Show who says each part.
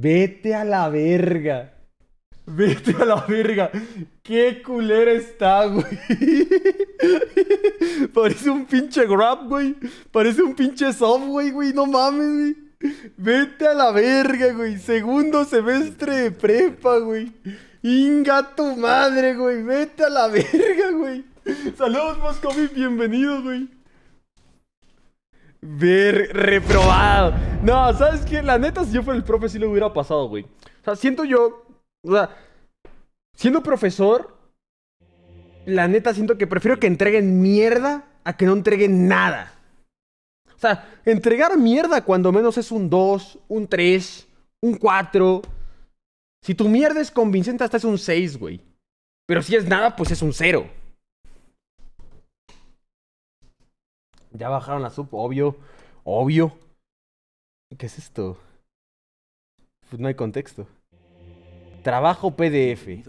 Speaker 1: Vete
Speaker 2: a la verga.
Speaker 1: Vete a la verga. Qué culera está, güey. Parece un pinche grab, güey. Parece un pinche software, güey. No mames, güey. Vete a la verga, güey. Segundo semestre de prepa, güey. Inga tu madre, güey. Vete a la verga, güey. Saludos, Moscovi. Bienvenido, güey. Ver, reprobado. No, ¿sabes qué? La
Speaker 2: neta, si yo fuera el profe, sí le hubiera pasado, güey. O sea, siento yo. O sea, siendo profesor, la neta, siento que prefiero que entreguen mierda a que no entreguen nada. O sea, entregar mierda cuando menos es un 2, un 3, un 4. Si tu mierda es convincente, hasta es un 6, güey.
Speaker 3: Pero si es nada, pues es un 0. Ya bajaron la sub, obvio. Obvio. ¿Qué es esto? Pues no hay contexto. Trabajo PDF.